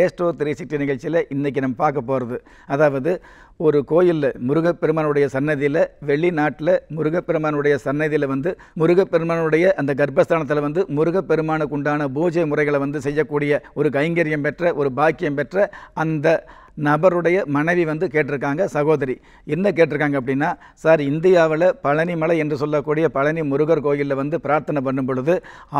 ஏஸ்டோ three sixty நிகழ்ச்சியில் இன்றைக்கி நம்ம பார்க்க போகிறது அதாவது ஒரு கோயிலில் முருகப்பெருமானுடைய சன்னதியில் வெளிநாட்டில் முருகப்பெருமானுடைய சன்னதியில் வந்து முருகப்பெருமானுடைய அந்த கர்ப்பஸ்தானத்தில் வந்து முருகப்பெருமானுக்கு உண்டான பூஜை முறைகளை வந்து செய்யக்கூடிய ஒரு கைங்கரியம் பெற்ற ஒரு பாக்கியம் பெற்ற அந்த நபருடைய மனைவி வந்து கேட்டிருக்காங்க சகோதரி என்ன கேட்டிருக்காங்க அப்படின்னா சார் இந்தியாவில் பழனிமலை என்று சொல்லக்கூடிய பழனி முருகர் கோயிலில் வந்து பிரார்த்தனை பண்ணும் பொழுது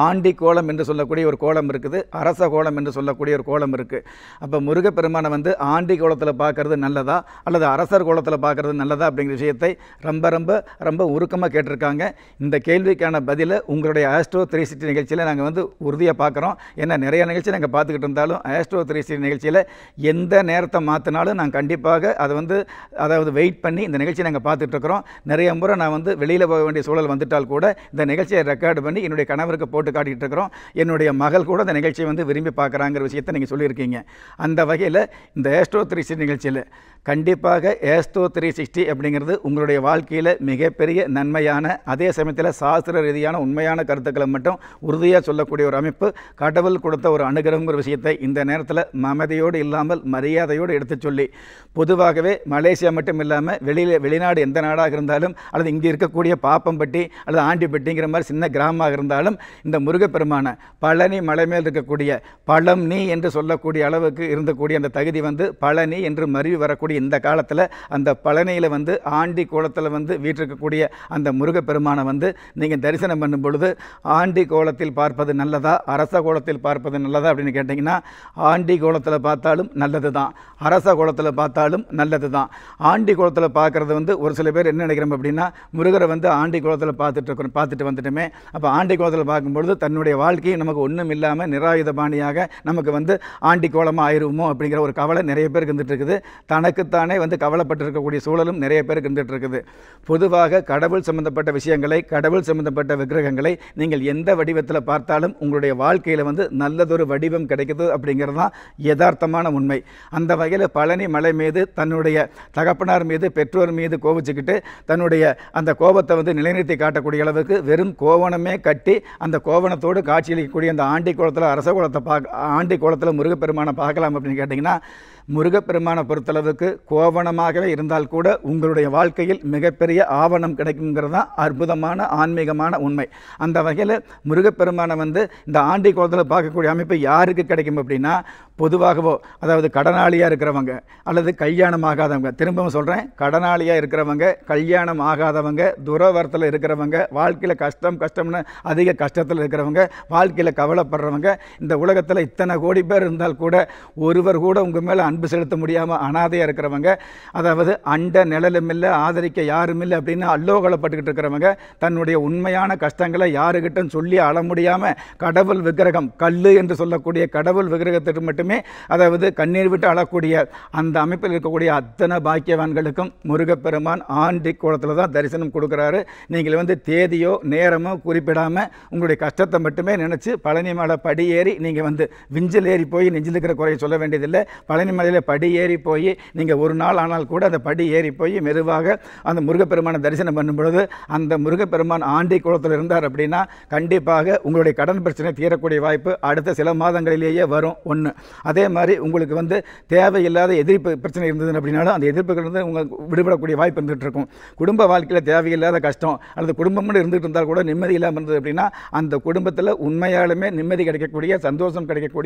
ஆண்டி கோலம் என்று சொல்லக்கூடிய ஒரு கோலம் இருக்குது அரச கோலம் என்று சொல்லக்கூடிய ஒரு கோலம் இருக்குது அப்போ முருகப்பெருமானை வந்து ஆண்டி கோலத்தில் பார்க்குறது நல்லதா அல்லது அரசர் கோலத்தில் பார்க்குறது நல்லதா அப்படிங்கிற விஷயத்தை ரொம்ப ரொம்ப ரொம்ப உருக்கமாக கேட்டிருக்காங்க இந்த கேள்விக்கான பதிலை உங்களுடைய ஆஸ்ட்ரோ த்ரீ சிட்டி நிகழ்ச்சியில் நாங்கள் வந்து உறுதியாக பார்க்குறோம் ஏன்னா நிறைய நிகழ்ச்சி நாங்கள் பார்த்துக்கிட்டு இருந்தாலும் ஆஸ்ட்ரோ த்ரீ சிட்டி நிகழ்ச்சியில் எந்த நேரத்தை மாற்றினாலும் நான் கண்டிப்பாக அதை வந்து அதாவது வெயிட் பண்ணி இந்த நிகழ்ச்சியை நாங்கள் பார்த்துட்ருக்குறோம் நிறைய முறை நான் வந்து வெளியில் போக வேண்டிய சூழல் வந்துட்டால் கூட இந்த நிகழ்ச்சியை ரெக்கார்டு பண்ணி என்னுடைய கணவருக்கு போட்டு காட்டிகிட்டு இருக்கிறோம் என்னுடைய மகள் கூட இந்த நிகழ்ச்சியை வந்து விரும்பி பார்க்குறாங்கிற விஷயத்தை நீங்கள் சொல்லியிருக்கீங்க அந்த வகையில் இந்த ஏஸ்ட்ரோ த்ரீ சிக்ஸ்டி நிகழ்ச்சியில் கண்டிப்பாக ஏஸ்ட்ரோ த்ரீ சிக்ஸ்டி அப்படிங்கிறது உங்களுடைய வாழ்க்கையில் மிகப்பெரிய நன்மையான அதே சமயத்தில் சாஸ்திர ரீதியான உண்மையான கருத்துக்களை மட்டும் உறுதியாக சொல்லக்கூடிய ஒரு அமைப்பு கடவுள் கொடுத்த ஒரு அனுகிரகங்கிற விஷயத்தை இந்த நேரத்தில் மமதியோடு இல்லாமல் மரியாதையோடு என்று எடுத்து சொல்லி பொதுவாகவே மலேசியா மட்டும் இல்லாமல் வெளியில் வெளிநாடு எந்த நாடாக இருந்தாலும் அல்லது இங்கே இருக்கக்கூடிய பாப்பம்பட்டி அல்லது ஆண்டிப்பட்டிங்கிற மாதிரி சின்ன கிராமமாக இருந்தாலும் இந்த முருகப்பெருமான பழனி மலை மேல் இருக்கக்கூடிய பழம் நீ என்று சொல்லக்கூடிய அளவுக்கு இருந்தக்கூடிய அந்த தகுதி வந்து பழனி என்று மருவி வரக்கூடிய இந்த காலத்தில் அந்த பழனியில் வந்து ஆண்டி கோலத்தில் வந்து வீட்டிருக்கக்கூடிய அந்த முருகப்பெருமானை வந்து நீங்கள் தரிசனம் பண்ணும் பொழுது ஆண்டி கோலத்தில் பார்ப்பது நல்லதா அரச கோலத்தில் பார்ப்பது நல்லதா அப்படின்னு கேட்டிங்கன்னா ஆண்டி கோலத்தில் பார்த்தாலும் நல்லது தான் அரச குளத்தில் பார்த்தாலும் நல்லது தான் ஆண்டி குளத்தில் பார்க்குறது வந்து ஒரு சில பேர் என்ன நினைக்கிறோம் அப்படின்னா முருகரை வந்து ஆண்டி குளத்தில் பார்த்துட்டு பார்த்துட்டு வந்துட்டுமே அப்போ ஆண்டி குளத்தில் பார்க்கும்பொழுது தன்னுடைய வாழ்க்கையும் நமக்கு ஒன்றும் இல்லாமல் நிராயுத பாணியாக நமக்கு வந்து ஆண்டி கோலமாக ஆயிடுவோமோ அப்படிங்கிற ஒரு கவலை நிறைய பேருக்கு இருந்துட்டு இருக்குது தனக்குத்தானே வந்து கவலைப்பட்டு இருக்கக்கூடிய சூழலும் நிறைய பேருக்கு இருந்துகிட்டு இருக்குது பொதுவாக கடவுள் சம்பந்தப்பட்ட விஷயங்களை கடவுள் சம்பந்தப்பட்ட விக்கிரகங்களை நீங்கள் எந்த வடிவத்தில் பார்த்தாலும் உங்களுடைய வாழ்க்கையில் வந்து நல்லதொரு வடிவம் கிடைக்கிறது அப்படிங்கிறது தான் யதார்த்தமான உண்மை அந்த வகை வகையில் பழனி மலை மீது தன்னுடைய தகப்பனார் மீது பெற்றோர் மீது கோபிச்சுக்கிட்டு தன்னுடைய அந்த கோபத்தை வந்து நிலைநிறுத்தி காட்டக்கூடிய அளவுக்கு வெறும் கோவணமே கட்டி அந்த கோவணத்தோடு காட்சியளிக்கக்கூடிய அந்த ஆண்டி குளத்தில் அரச குளத்தை பார்க்க ஆண்டி குளத்தில் முருகப்பெருமானை பார்க்கலாம் அப்படின்னு கேட்டிங்கன்னா முருகப்பெருமானை பொறுத்தளவுக்கு கோவணமாகவே இருந்தால் கூட உங்களுடைய வாழ்க்கையில் மிகப்பெரிய ஆவணம் கிடைக்குங்கிறது தான் அற்புதமான ஆன்மீகமான உண்மை அந்த வகையில் முருகப்பெருமானை வந்து இந்த ஆண்டி கோலத்தில் பார்க்கக்கூடிய அமைப்பு யாருக்கு கிடைக்கும் அப்படின்னா பொதுவாகவோ அதாவது கடனாளியாக இருக்கிறவங்க அல்லது கல்யாணம் ஆகாதவங்க திரும்பவும் சொல்கிறேன் கடனாளியாக இருக்கிறவங்க கல்யாணம் ஆகாதவங்க துரவரத்தில் இருக்கிறவங்க வாழ்க்கையில் கஷ்டம் கஷ்டம்னு அதிக கஷ்டத்தில் இருக்கிறவங்க வாழ்க்கையில் கவலைப்படுறவங்க இந்த உலகத்தில் இத்தனை கோடி பேர் இருந்தால் கூட ஒருவர் கூட உங்கள் மேலே அன்பு செலுத்த முடியாமல் அனாதையாக இருக்கிறவங்க அதாவது அண்ட நிழலும் இல்லை ஆதரிக்க யாரும் இல்லை அப்படின்னு அல்லோகலப்பட்டுக்கிட்டு இருக்கிறவங்க தன்னுடைய உண்மையான கஷ்டங்களை யாருக்கிட்டும் சொல்லி அள முடியாமல் கடவுள் விக்கிரகம் கல் என்று சொல்லக்கூடிய கடவுள் விக்கிரகத்திற்கு மட்டுமே அதாவது கண்ணீர் விட்டு அழக்கூடிய அந்த அமைப்பில் இருக்கக்கூடிய அத்தனை பாக்கியவான்களுக்கும் முருகப்பெருமான் ஆண்டி கோலத்தில் தான் தரிசனம் கொடுக்குறாரு நீங்கள் வந்து தேதியோ நேரமோ குறிப்பிடாமல் உங்களுடைய கஷ்டத்தை மட்டுமே நினச்சி பழனி மேலே படியேறி நீங்கள் வந்து விஞ்சில் ஏறி போய் நெஞ்சில் இருக்கிற குறையை சொல்ல வேண்டியதில்லை பழனி மலையில் படி ஏறி போய் நீங்கள் ஒரு நாள் ஆனால் கூட அந்த படி ஏறி போய் மெதுவாக அந்த முருகப்பெருமானை தரிசனம் பண்ணும் பொழுது அந்த முருகப்பெருமான் ஆண்டி குளத்தில் இருந்தார் அப்படின்னா கண்டிப்பாக உங்களுடைய கடன் பிரச்சனை தீரக்கூடிய வாய்ப்பு அடுத்த சில மாதங்களிலேயே வரும் ஒன்று அதே மாதிரி உங்களுக்கு வந்து தேவையில்லாத எதிர்ப்பு பிரச்சனை இருந்தது அப்படின்னாலும் அந்த எதிர்ப்புகள் வந்து உங்கள் விடுபடக்கூடிய வாய்ப்பு இருந்துகிட்டு இருக்கும் குடும்ப வாழ்க்கையில் தேவையில்லாத கஷ்டம் அல்லது குடும்பம்னு இருந்துகிட்டு இருந்தால் கூட நிம்மதி இல்லாமல் இருந்தது அப்படின்னா அந்த குடும்பத்தில் உண்மையாலுமே நிம்மதி கிடைக்கக்கூடிய சந்தோஷம் கிடைக்கக்கூடிய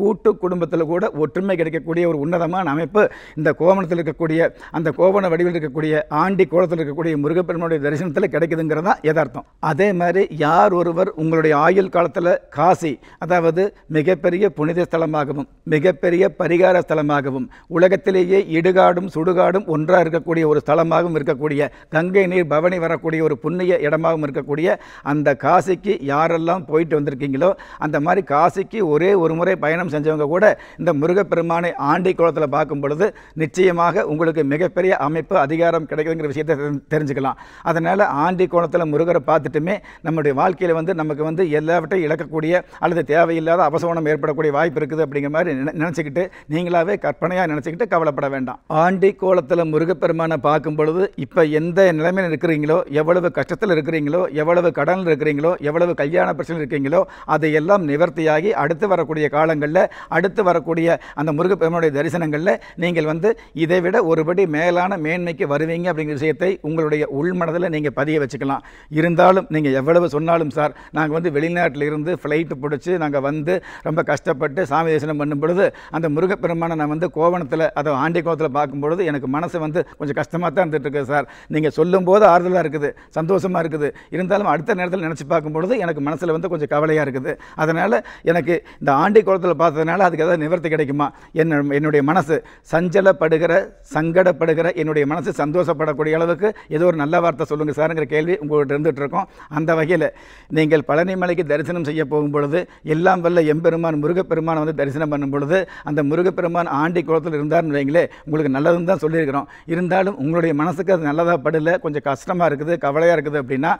கூட்டு குடும்பத்தில் கூட ஒற்றுமை கிடைக்கக்கூடிய ஒரு உன்னதமான அமைப்பு இந்த கோவணத்தில் இருக்கக்கூடிய அந்த கோவண வடிவில் இருக்கக்கூடிய ஆண்டி கோலத்தில் இருக்கக்கூடிய முருகப்பெருமனுடைய தரிசனத்தில் கிடைக்குதுங்கிறது தான் யதார்த்தம் அதே மாதிரி யார் ஒருவர் உங்களுடைய ஆயுள் காலத்தில் காசி அதாவது மிகப்பெரிய புனித ஸ்தலமாகவும் மிகப்பெரிய பரிகார ஸ்தலமாகவும் உலகத்திலேயே இடுகாடும் சுடுகாடும் ஒன்றாக இருக்கக்கூடிய ஒரு ஸ்தலமாகவும் இருக்கக்கூடிய கங்கை நீர் பவனி வரக்கூடிய ஒரு புண்ணிய இடமாகவும் இருக்கக்கூடிய அந்த காசிக்கு யாரெல்லாம் போயிட்டு வந்திருக்கீங்களோ அந்த மாதிரி காசிக்கு ஒரே ஒரு முறை பயணம் செஞ்சவங்க கூட இந்த முருகப்பெருமானை ஆண்டு ஆண்டி கோலத்தில் பார்க்கும் பொழுது நிச்சயமாக உங்களுக்கு மிகப்பெரிய அமைப்பு அதிகாரம் கிடைக்குதுங்கிற விஷயத்தை தெரிஞ்சுக்கலாம் அதனால் ஆண்டி கோணத்தில் முருகரை பார்த்துட்டுமே நம்முடைய வாழ்க்கையில் வந்து நமக்கு வந்து எல்லாவற்றையும் இழக்கக்கூடிய அல்லது தேவையில்லாத அவசவனம் ஏற்படக்கூடிய வாய்ப்பு இருக்குது அப்படிங்கிற மாதிரி நினச்சிக்கிட்டு நீங்களாவே கற்பனையாக நினச்சிக்கிட்டு கவலைப்பட வேண்டாம் ஆண்டி கோலத்தில் முருகப்பெருமானை பார்க்கும் பொழுது இப்போ எந்த நிலைமையில் இருக்கிறீங்களோ எவ்வளவு கஷ்டத்தில் இருக்கிறீங்களோ எவ்வளவு கடனில் இருக்கிறீங்களோ எவ்வளவு கல்யாண பிரச்சனை இருக்கீங்களோ அதையெல்லாம் நிவர்த்தியாகி அடுத்து வரக்கூடிய காலங்களில் அடுத்து வரக்கூடிய அந்த முருகப்பெருமானுடைய தரிசனங்களில் நீங்கள் வந்து இதை விட ஒருபடி மேலான மேன்மைக்கு வருவீங்க அப்படிங்கிற விஷயத்தை உங்களுடைய உள்மனதில் நீங்கள் பதிய வச்சுக்கலாம் இருந்தாலும் நீங்கள் எவ்வளவு சொன்னாலும் சார் நாங்கள் வந்து வெளிநாட்டில் இருந்து ஃப்ளைட்டு பிடிச்சி நாங்கள் வந்து ரொம்ப கஷ்டப்பட்டு சாமி தரிசனம் பண்ணும் பொழுது அந்த முருகப்பெருமானை நான் வந்து கோவணத்தில் அதை ஆண்டி கோவத்தில் பார்க்கும்பொழுது எனக்கு மனசு வந்து கொஞ்சம் கஷ்டமாக தான் இருந்துகிட்ருக்கு சார் நீங்கள் சொல்லும்போது ஆறுதலாக இருக்குது சந்தோஷமாக இருக்குது இருந்தாலும் அடுத்த நேரத்தில் நினச்சி பார்க்கும்பொழுது எனக்கு மனசில் வந்து கொஞ்சம் கவலையாக இருக்குது அதனால் எனக்கு இந்த ஆண்டி குளத்தில் பார்த்ததுனால அதுக்கு ஏதாவது நிவர்த்தி கிடைக்குமா என்ன என்னுடைய மனசு சஞ்சலப்படுகிற சங்கடப்படுகிற என்னுடைய மனசு சந்தோஷப்படக்கூடிய அளவுக்கு ஏதோ ஒரு நல்ல வார்த்தை சொல்லுங்கள் சாருங்கிற கேள்வி உங்கள்கிட்ட இருக்கோம் அந்த வகையில் நீங்கள் பழனிமலைக்கு தரிசனம் செய்ய போகும் பொழுது எல்லாம் வல்ல எம்பெருமான் முருகப்பெருமான் வந்து தரிசனம் பண்ணும் பொழுது அந்த முருகப்பெருமான் ஆண்டி குளத்தில் இருந்தார்னு வைங்களே உங்களுக்கு நல்லதுன்னு தான் சொல்லியிருக்கிறோம் இருந்தாலும் உங்களுடைய மனசுக்கு அது நல்லதாக படலை கொஞ்சம் கஷ்டமாக இருக்குது கவலையாக இருக்குது அப்படின்னா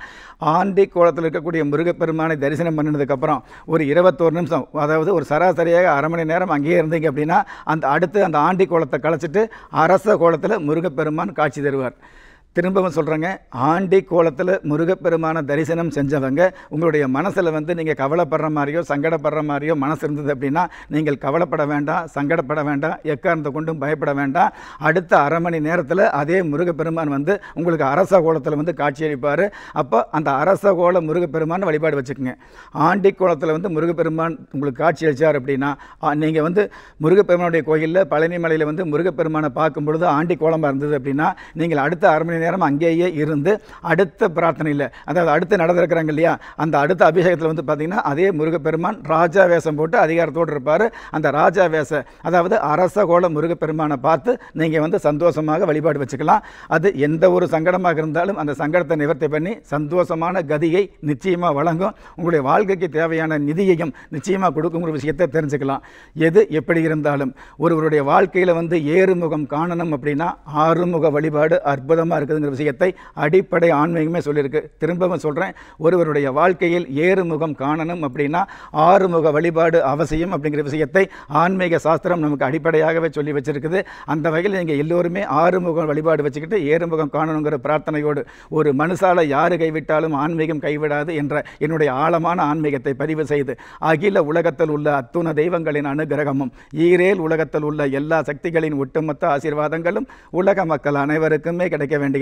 ஆண்டி குளத்தில் இருக்கக்கூடிய முருகப்பெருமானை தரிசனம் பண்ணினதுக்கப்புறம் ஒரு இருபத்தோரு நிமிஷம் அதாவது ஒரு சராசரியாக அரை மணி நேரம் அங்கேயே இருந்தீங்க அப்படின்னா அந்த அடுத்து அந்த ஆண்டி கோலத்தை கலைச்சிட்டு அரச கோலத்தில் முருகப்பெருமான் காட்சி தருவார் திரும்பவும் சொல்கிறேங்க ஆண்டி கோலத்தில் முருகப்பெருமான தரிசனம் செஞ்சவங்க உங்களுடைய மனசில் வந்து நீங்கள் கவலைப்படுற மாதிரியோ சங்கடப்படுற மாதிரியோ மனசு இருந்தது அப்படின்னா நீங்கள் கவலைப்பட வேண்டாம் சங்கடப்பட வேண்டாம் எக்காரணத்தை கொண்டும் பயப்பட வேண்டாம் அடுத்த அரை மணி நேரத்தில் அதே முருகப்பெருமான் வந்து உங்களுக்கு அரச கோலத்தில் வந்து காட்சியளிப்பார் அப்போ அந்த அரச கோல முருகப்பெருமான் வழிபாடு வச்சுக்கோங்க ஆண்டி கோலத்தில் வந்து முருகப்பெருமான் உங்களுக்கு காட்சி அளித்தார் அப்படின்னா நீங்கள் வந்து முருகப்பெருமானுடைய கோயிலில் பழனிமலையில் வந்து முருகப்பெருமானை பார்க்கும் பொழுது ஆண்டி கோலமாக இருந்தது அப்படின்னா நீங்கள் அடுத்த அரை மணி நேரம் அங்கேயே இருந்து அடுத்த பிரார்த்தனையில் அதாவது அடுத்து நடந்திருக்கிறாங்க இல்லையா அந்த அடுத்த அபிஷேகத்தில் வந்து பார்த்திங்கன்னா அதே முருகப்பெருமான் ராஜா வேஷம் போட்டு அதிகாரத்தோடு இருப்பார் அந்த ராஜா வேச அதாவது அரச கோல முருகப்பெருமானை பார்த்து நீங்கள் வந்து சந்தோஷமாக வழிபாடு வச்சுக்கலாம் அது எந்த ஒரு சங்கடமாக இருந்தாலும் அந்த சங்கடத்தை நிவர்த்தி பண்ணி சந்தோஷமான கதியை நிச்சயமாக வழங்கும் உங்களுடைய வாழ்க்கைக்கு தேவையான நிதியையும் நிச்சயமாக கொடுக்குங்கிற விஷயத்தை தெரிஞ்சுக்கலாம் எது எப்படி இருந்தாலும் ஒருவருடைய வாழ்க்கையில் வந்து ஏறுமுகம் காணணும் அப்படின்னா ஆறுமுக வழிபாடு அற்புதமாக இருக்குது இருக்குதுங்கிற விஷயத்தை அடிப்படை ஆன்மீகமே சொல்லியிருக்கு திரும்பவும் சொல்கிறேன் ஒருவருடைய வாழ்க்கையில் ஏறுமுகம் காணணும் அப்படின்னா ஆறுமுக வழிபாடு அவசியம் அப்படிங்கிற விஷயத்தை ஆன்மீக சாஸ்திரம் நமக்கு அடிப்படையாகவே சொல்லி வச்சுருக்குது அந்த வகையில் நீங்கள் எல்லோருமே ஆறுமுகம் வழிபாடு வச்சுக்கிட்டு ஏறுமுகம் காணணுங்கிற பிரார்த்தனையோடு ஒரு மனுஷால யார் கைவிட்டாலும் ஆன்மீகம் கைவிடாது என்ற என்னுடைய ஆழமான ஆன்மீகத்தை பதிவு செய்து அகில உலகத்தில் உள்ள அத்துண தெய்வங்களின் அனுகிரகமும் ஈரேல் உலகத்தில் உள்ள எல்லா சக்திகளின் ஒட்டுமொத்த ஆசீர்வாதங்களும் உலக மக்கள் அனைவருக்குமே கிடைக்க வேண்டிய